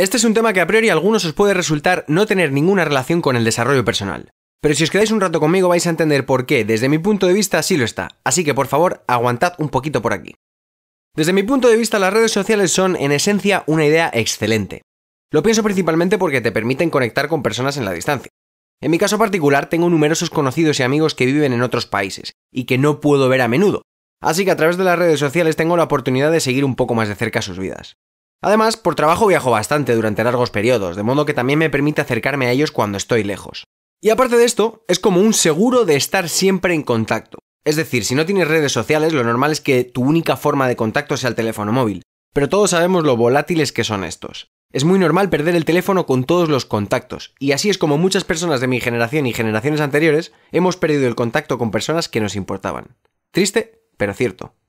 Este es un tema que a priori a algunos os puede resultar no tener ninguna relación con el desarrollo personal. Pero si os quedáis un rato conmigo vais a entender por qué, desde mi punto de vista, sí lo está. Así que por favor, aguantad un poquito por aquí. Desde mi punto de vista, las redes sociales son, en esencia, una idea excelente. Lo pienso principalmente porque te permiten conectar con personas en la distancia. En mi caso particular, tengo numerosos conocidos y amigos que viven en otros países, y que no puedo ver a menudo. Así que a través de las redes sociales tengo la oportunidad de seguir un poco más de cerca sus vidas. Además, por trabajo viajo bastante durante largos periodos, de modo que también me permite acercarme a ellos cuando estoy lejos. Y aparte de esto, es como un seguro de estar siempre en contacto. Es decir, si no tienes redes sociales, lo normal es que tu única forma de contacto sea el teléfono móvil. Pero todos sabemos lo volátiles que son estos. Es muy normal perder el teléfono con todos los contactos, y así es como muchas personas de mi generación y generaciones anteriores hemos perdido el contacto con personas que nos importaban. Triste, pero cierto.